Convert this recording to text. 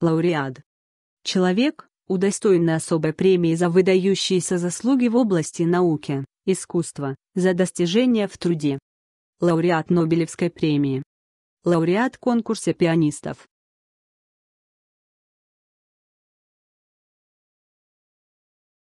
лауреат. Человек, удостоенный особой премии за выдающиеся заслуги в области науки, искусства, за достижения в труде. Лауреат Нобелевской премии. Лауреат конкурса пианистов.